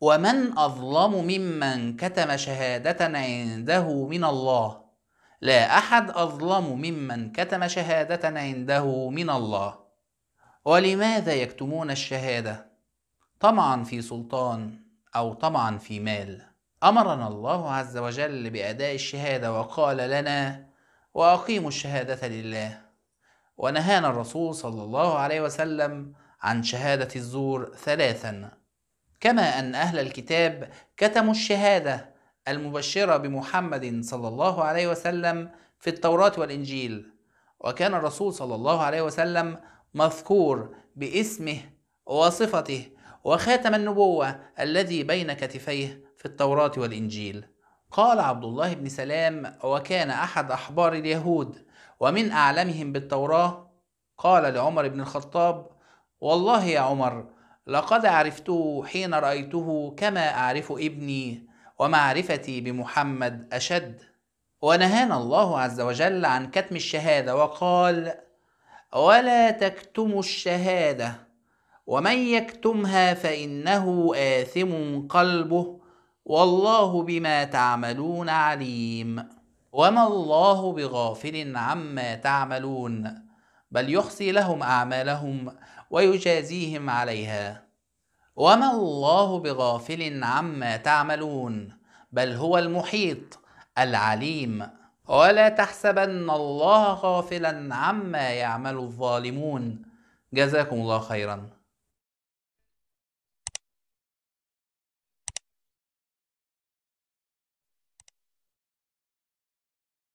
ومن أظلم ممن كتم شهادة عنده من الله لا أحد أظلم ممن كتم شهادة عنده من الله ولماذا يكتمون الشهادة؟ طمعا في سلطان أو طمعا في مال أمرنا الله عز وجل بأداء الشهادة وقال لنا وأقيموا الشهادة لله ونهانا الرسول صلى الله عليه وسلم عن شهادة الزور ثلاثا كما ان اهل الكتاب كتموا الشهاده المبشره بمحمد صلى الله عليه وسلم في التوراه والانجيل وكان الرسول صلى الله عليه وسلم مذكور باسمه وصفته وخاتم النبوه الذي بين كتفيه في التوراه والانجيل قال عبد الله بن سلام وكان احد احبار اليهود ومن اعلمهم بالتوراه قال لعمر بن الخطاب والله يا عمر لقد عرفته حين رايته كما اعرف ابني ومعرفتي بمحمد اشد ونهانا الله عز وجل عن كتم الشهاده وقال ولا تكتموا الشهاده ومن يكتمها فانه اثم قلبه والله بما تعملون عليم وما الله بغافل عما تعملون بل يحصي لهم أعمالهم ويجازيهم عليها وما الله بغافل عما تعملون بل هو المحيط العليم ولا تحسبن الله غافلا عما يعمل الظالمون جزاكم الله خيرا